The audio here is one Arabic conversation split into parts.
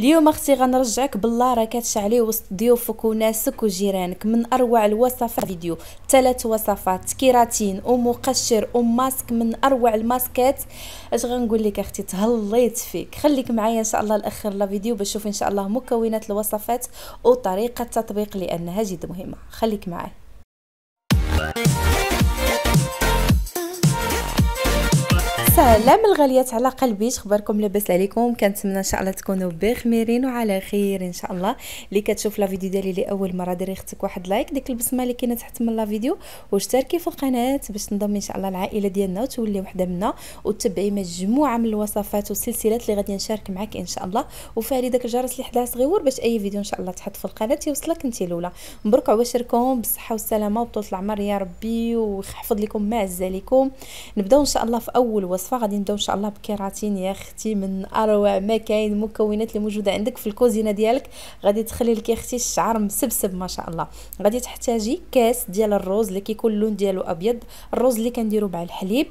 اليوم اختي غنرجعك بالله راه كتشعلي وسط ضيوفك وناسك وجيرانك من اروع الوصفات فيديو ثلاث وصفات كيراتين ومقشر وماسك من اروع الماسكات اش غنقول لك اختي تهليت فيك خليك معايا ان شاء الله لاخر لا فيديو باش تشوف ان شاء الله مكونات الوصفات وطريقه التطبيق لانها جد مهمه خليك معايا سلام الغاليات على قلبي شخباركم لاباس عليكم كنتمنى ان شاء الله تكونوا بخميرين وعلى خير ان شاء الله اللي كتشوف لا فيديو ديالي لاول مره ديري اختك واحد لايك ديك البسمه اللي كاينه تحت من لا فيديو واشتركي في القناه باش تنضمي ان شاء الله العائله ديالنا وتولي وحده منا وتتبعي مجموعه من الوصفات والسلسلات اللي غادي نشارك معك ان شاء الله وفعلي داك الجرس اللي حداه صغيور باش اي فيديو ان شاء الله تحط في القناه يوصلك انت الاولى مبروك عواشركم بالصحه والسلامه وطول العمر يا ربي ويحفظ لكم ما عز عليكم نبداو ان شاء الله في اول وصفه الوصفه غادي نبداو ان شاء الله بكيراتين يا اختي من اروع ما كاين المكونات اللي موجوده عندك في الكوزينه ديالك غادي تخلي لك يا اختي الشعر مسبسب ما شاء الله غادي تحتاجي كاس ديال الروز اللي كيكون اللون ديالو ابيض الروز اللي كنديرو مع الحليب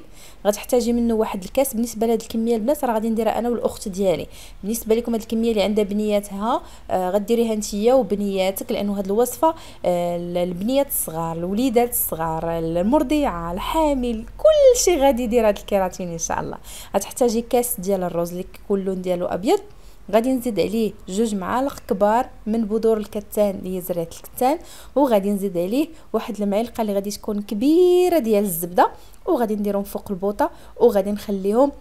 غتحتاجي منه واحد الكاس بالنسبه لهاد الكميه البنات راه غادي نديرها انا والاخت ديالي بالنسبه لكم هاد الكميه اللي عندها بنياتها آه غديريها نتيا وبنياتك لانه هاد الوصفه آه البنيات الصغار الوليدات الصغار المرضعه الحامل كل شيء غادي يدير هاد الكيراتين ان شاء شاء الله غتحتاجي كاس ديال الرز اللي كيكون اللون ديالو ابيض غادي نزيد عليه جوج معالق كبار من بذور الكتان اللي هي الكتان وغادي نزيد عليه واحد المعلقه اللي غادي تكون كبيره ديال الزبده وغادي نديرهم فوق البوطه وغادي نخليهم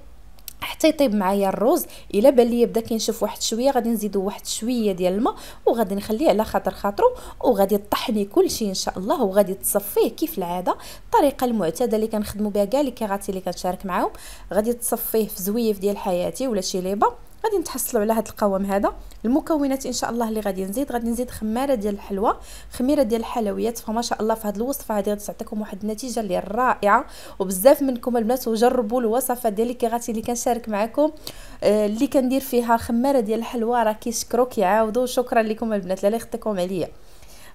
حتى يطيب معايا الروز الا بان لي بدا كينشف واحد شويه غادي نزيدو واحد شويه ديال الماء وغادي نخليه على خاطر خاطرو وغادي طحني كلشي ان شاء الله وغادي تصفيه كيف العاده الطريقه المعتاده اللي كنخدموا بها كاع لي كيغاتي اللي كنشارك معاهم غادي تصفيه في زويف ديال حياتي ولا شي ليبه غادي نتحصلوا على هذا القوام هذا المكونات ان شاء الله اللي غادي نزيد غادي نزيد خماره ديال الحلوى خميره ديال الحلويات فما شاء الله في هذه الوصفه هذه غادي تعطيكم واحد النتيجه اللي رائعه وبزاف منكم البنات وجربوا الوصفه ديالي كي غاتي اللي كنشارك معكم آه اللي كندير فيها خماره ديال الحلوى راه كيشكروا كيعاودوا شكرا لكم البنات لا يخطيكم عليا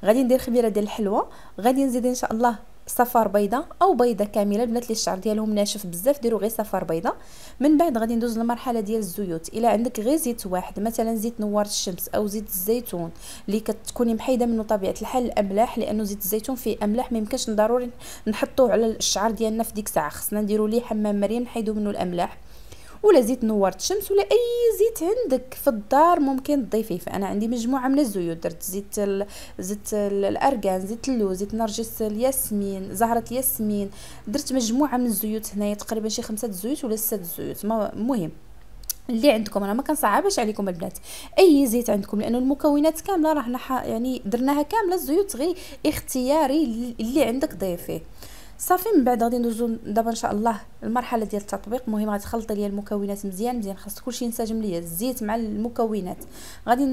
غادي ندير خميره ديال الحلوى غادي نزيد ان شاء الله صفار بيضة او بيضه كامله البنات اللي الشعر ديالهم ناشف بزاف ديروا غير صفار بيضة من بعد غادي ندوز للمرحله ديال الزيوت الا عندك غير زيت واحد مثلا زيت نوار الشمس او زيت الزيتون اللي كتكوني محيده منه طبيعه الحال الاملاح لانه زيت الزيتون فيه املاح ما يمكنش ضروري نحطوه على الشعر ديالنا في ديك الساعه خصنا نديرو ليه حمام مريم نحيدو منه الاملاح ولا زيت نورت الشمس ولا اي زيت عندك في الدار ممكن تضيفيه فانا عندي مجموعه من الزيوت درت زيت ال... زيت الارغان زيت اللوز زيت نرجس الياسمين زهره ياسمين درت مجموعه من الزيوت هنايا تقريبا شي خمسه زيوت ولا سته زيوت المهم اللي عندكم انا ما كنصعبش عليكم البنات اي زيت عندكم لانه المكونات كامله راه يعني درناها كامله الزيوت غير اختياري اللي عندك ضيفيه صافي من بعد غادي ندوزو دابا ان شاء الله المرحله ديال التطبيق مهم غادي تخلطي ليا المكونات مزيان مزيان خاص كلشي ينسجم ليا الزيت مع المكونات غادي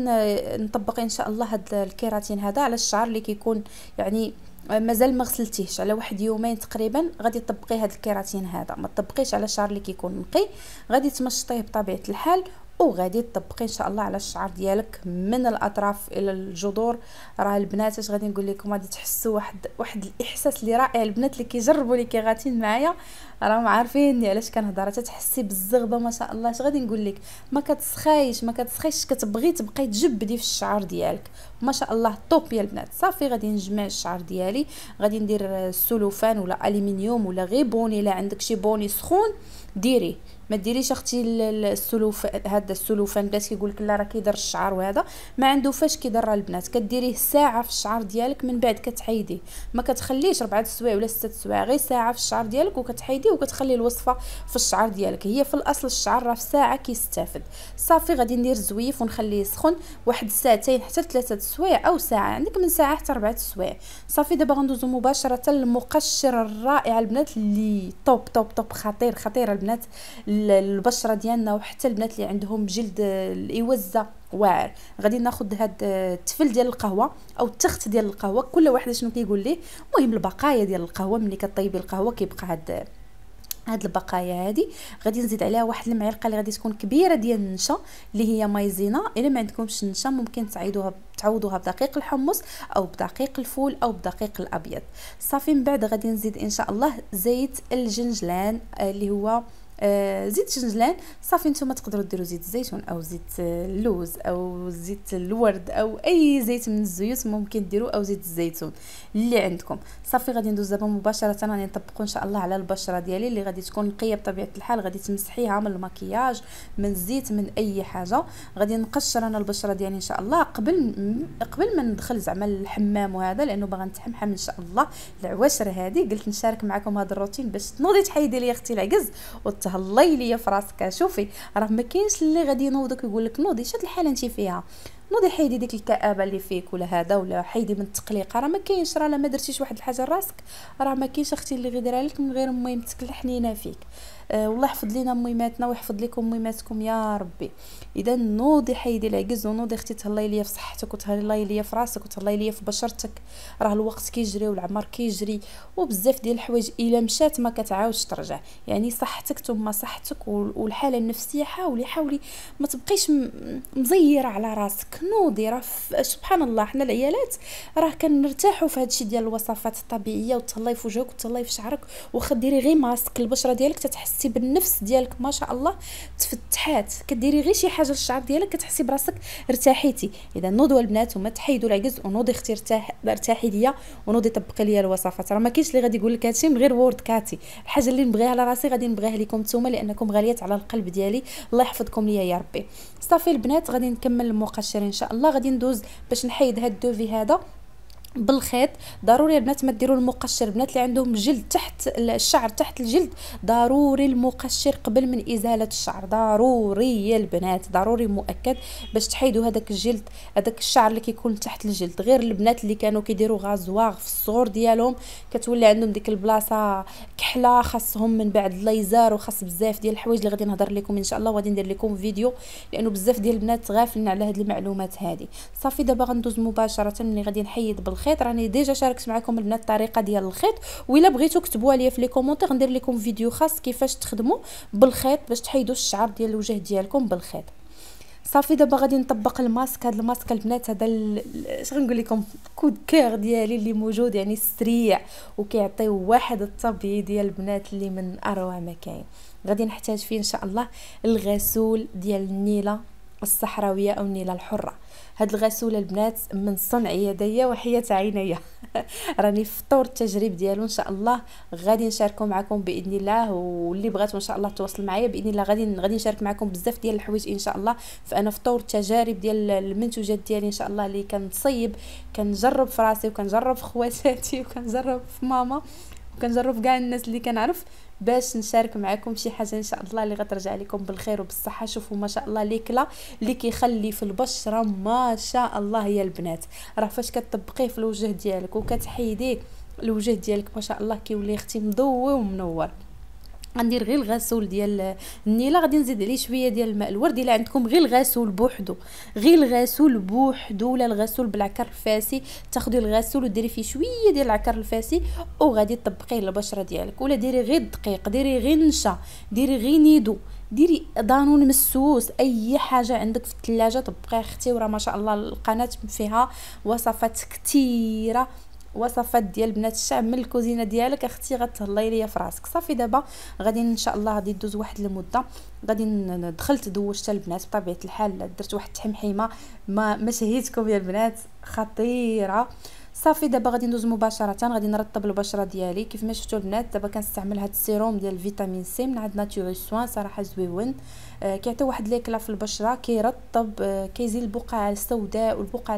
نطبق ان شاء الله هاد الكيراتين هذا على الشعر اللي كيكون يعني مازال ما غسلتيهش على واحد يومين تقريبا غادي تطبقي هاد الكيراتين هذا ما تطبقيش على الشعر اللي كيكون نقي غادي تمشطيه بطبيعه الحال وغادي تطبقي ان شاء الله على الشعر ديالك من الاطراف الى الجذور راه البنات اش غادي نقول لكم غادي تحسوا واحد واحد الاحساس اللي رائع البنات اللي كيجربوا اللي كيغاتين معايا راهم عارفيني علاش كنهضر تتحسي بالزغبه ما شاء الله اش غادي نقول لك ما كتسخايش ما كتسخيش كتبغي تبقاي تجبدي في الشعر ديالك ما شاء الله طوب يا البنات صافي غادي نجمع الشعر ديالي غادي ندير سولوفان ولا الومنيوم ولا غير بوني الا عندك شي بوني سخون ديريه ما ديريش اختي السلوف هذا السلوفان البنات كيقول لك لا راه كيضر الشعر وهذا ما عنده فاش كيضر البنات كديريه ساعه في الشعر ديالك من بعد كتحيديه ما كتخليش ربعه السوايع ولا سته السوايع غير ساعه في الشعر ديالك وكتحيديه وكتخلي الوصفه في الشعر ديالك هي في الاصل الشعر راه في ساعه كيستافد صافي غادي ندير زويف ونخليه يسخن واحد ساعتين حتى ثلاثه السوايع او ساعه عندك من ساعه حتى ربعه السوايع صافي دابا غندوزو مباشره للمقشر الرائع البنات اللي طوب طوب طوب خطير خطير البنات البشره ديالنا وحتى البنات اللي عندهم جلد الايوزه واعر غادي ناخذ هاد آه، التفل ديال القهوه او التخت ديال القهوه كل واحد شنو كيقول ليه المهم البقايا ديال القهوه ملي كطيبي القهوه كيبقى هاد هاد البقايا هادي غادي نزيد عليها واحد المعلقه اللي غادي تكون كبيره ديال النشا اللي هي مايزينا الا ما عندكمش النشا ممكن تعيدوها تعوضوها بدقيق الحمص او بدقيق الفول او بدقيق الابيض صافي من بعد غادي نزيد ان شاء الله زيت الجنجلان آه، اللي هو آه، زيت الجنجلان صافي نتوما تقدروا ديروا زيت الزيتون او زيت اللوز آه، او زيت الورد او اي زيت من الزيوت ممكن ديروا او زيت الزيتون اللي عندكم صافي غادي ندوز دابا مباشره غادي نطبقوا ان شاء الله على البشره ديالي اللي غادي تكون نقيه بطبيعه الحال غادي تمسحيها من المكياج من الزيت من اي حاجه غادي نقشر انا البشره ديالي ان شاء الله قبل قبل ما ندخل زعما الحمام وهذا لانه باغا نتحمحم ان شاء الله العواشر هذه قلت نشارك معكم هذا الروتين باش تنوضي تحيدي لي اختي العجز وت تهلاي ليا في راسك شوفي راه ما كاينش اللي غادي ينوضك ويقول لك نوضي شاد الحاله انت فيها نوضي حيدي ديك الكآبه اللي فيك ولا هذا ولا حيدي من التقليق راه ما كاينش راه ما درتيش واحد الحاجه لراسك راه ما كاينش اختي اللي غيديرها لك من غير ما يمسك الحنينه فيك آه، والله يحفظ لينا ميماتنا ويحفظ لكم ميماتكم يا ربي اذا نوضي حيدي العكز ونوضي اختي تهلاي ليا في صحتك وتهلاي ليا في راسك وتهلاي ليا في بشرتك راه الوقت كيجري والعمر كيجري وبزاف ديال الحوايج الا مشات ما كتعاودش ترجع يعني صحتك ثم صحتك والحاله النفسيه حاولي حاولي ما تبقيش مزيره على راسك نوضي راه سبحان الله حنا العيالات راه كنرتاحوا في هادشي ديال الوصفات الطبيعيه وتهلاي في وجهك وتهلاي في شعرك واخا ديري غير ماسك البشره ديالك تتحس حسيتي بالنفس ديالك ما شاء الله تفتحات كديري غير شي حاجه للشعر ديالك كتحسي براسك ارتاحيتي اذا نوضوا البنات وما تحيدوا العجز ونوضي اختي ارتاحي ليا ونوضي طبقي ليا الوصفات راه ما كاينش اللي غادي يقول لك هادشي من غير وورد كاتي الحاجه اللي نبغيها على راسي غادي نبغيها لكم نتوما لانكم غاليات على القلب ديالي الله يحفظكم ليا يا ربي صافي البنات غادي نكمل المقشر ان شاء الله غادي ندوز باش نحيد هاد الدوفي هذا بالخيط ضروري البنات ما ديروا المقشر البنات اللي عندهم جلد تحت الشعر تحت الجلد ضروري المقشر قبل من ازاله الشعر ضروري يا البنات ضروري مؤكد باش تحيدوا هذاك الجلد هذاك الشعر اللي كيكون تحت الجلد غير البنات اللي كانوا كيديروا غازواغ في الصور ديالهم كتولي عندهم ديك البلاصه كحله خاصهم من بعد الليزر وخاص بزاف ديال الحوايج اللي غادي نهضر لكم ان شاء الله وغادي ندير لكم فيديو لانه بزاف ديال البنات غافلين على هذه المعلومات هذه صافي دابا غندوز مباشره ملي غادي نحيد بالخيط الخيط راني ديجا شاركت معكم البنات الطريقه ديال الخيط الا بغيتو كتبوها ليا في لي كومونتير ندير لكم فيديو خاص كيفاش تخدموا بالخيط باش تحيدوا الشعر ديال الوجه ديالكم بالخيط صافي دابا غادي نطبق الماسك هاد الماسك البنات هذا اش غنقول لكم كود كير ديالي اللي موجود يعني سريع وكيعطي واحد الطبيعي ديال البنات اللي من اروع ما كاين غادي نحتاج فيه ان شاء الله الغسول ديال النيله الصحراويه او النيله الحره هاد الغسول البنات من صنع يدي وحياه عيني راني في طور التجريب ديالو ان شاء الله غادي نشاركو معكم باذن الله واللي بغاتو ان شاء الله تواصل معايا باذن الله غادي غادي نشارك معكم بزاف ديال الحوايج ان شاء الله فانا في طور التجارب ديال المنتوجات ديالي ان شاء الله اللي كنصيب كنجرب في راسي وكنجرب في خواتاتي وكنجرب في ماما وكنجرب كاع الناس اللي كنعرف باش نشارك معكم شي حاجه ان شاء الله اللي غترجع لكم بالخير وبالصحه شوفوا ما شاء الله ليكلا اللي كيخلي في البشره ما شاء الله يا البنات راه فاش كتطبقيه في الوجه ديالك وكتحيديه الوجه ديالك ما شاء الله كيولي اختي مضوي ومنور غندير غير الغسول ديال النيله غادي نزيد عليه شويه ديال الماء الورد الا عندكم غير الغسول بوحدو غير الغسول بوحدو ولا الغسول بالعكر الفاسي تاخدي الغسول وديري فيه شويه ديال العكر الفاسي وغادي تطبقيه البشره ديالك ولا ديري غير الدقيق ديري غير النشا ديري غير نيدو ديري دانون مسوس اي حاجه عندك في الثلاجه طبقيها اختي وراه ما شاء الله القناه فيها وصفات كثيره وصفات ديال بنات الشعب من الكوزينه ديالك اختي غتهلاي ليا في راسك صافي دابا غادي ان شاء الله غادي دوز واحد المده غادي دخلت دوشت البنات بطبيعه الحال درت واحد التحمحيمه ما مشهيتكم يا البنات خطيره صافي دابا غادي ندوز مباشره غادي نرطب البشره ديالي كيف ما شفتوا البنات دابا كنستعمل هاد السيروم ديال فيتامين سي من عند ناتوري سوان صراحه زويون آه، كيعطي واحد ليكلا في البشره كيرطب آه، كيزيل البقع السوداء والبقع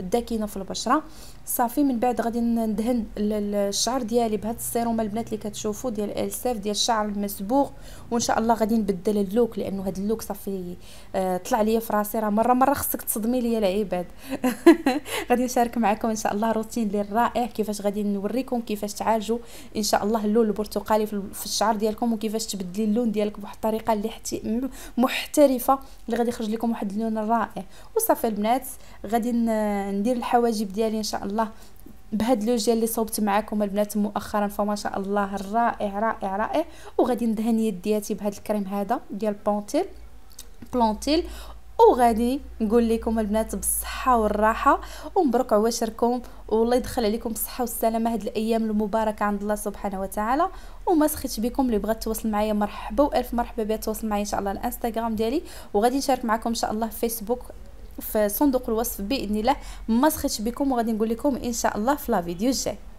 الداكنه في البشره صافي من بعد غادي ندهن الشعر ديالي بهذا السيروم البنات اللي كتشوفوا ديال الساف ديال الشعر المصبوغ وان شاء الله غادي نبدل اللوك لانه هذا اللوك صافي آه طلع ليا في راسي راه مره مره خصك تصدمي ليا العباد غادي نشارك معكم ان شاء الله روتين اللي رائع كيفاش غادي نوريكم كيفاش تعالجوا ان شاء الله اللون البرتقالي في الشعر ديالكم وكيفاش تبدلي اللون ديالك بواحد الطريقه اللي حتى محترفه اللي غادي يخرج لكم واحد اللون رائع وصافي البنات غادي ندير الحواجب ديالي ان شاء الله بهاد اللوجيا اللي صوبت معكم البنات مؤخرا فما شاء الله رائع رائع رائع وغادي ندهن يدياتي بهاد الكريم هذا ديال بونتيل بلونتيل وغادي نقول لكم البنات بالصحه والراحه ومبروك عواشركم والله يدخل عليكم بالصحه والسلامه هاد الايام المباركه عند الله سبحانه وتعالى وما سخيتش بكم اللي بغات تواصل معايا مرحبا والف مرحبا بها تواصل معايا ان شاء الله الانستغرام ديالي وغادي نشارك معكم ان شاء الله في فيسبوك في صندوق الوصف باذن الله ما سخيتش بكم وغادي نقول لكم ان شاء الله في لا فيديو الجاي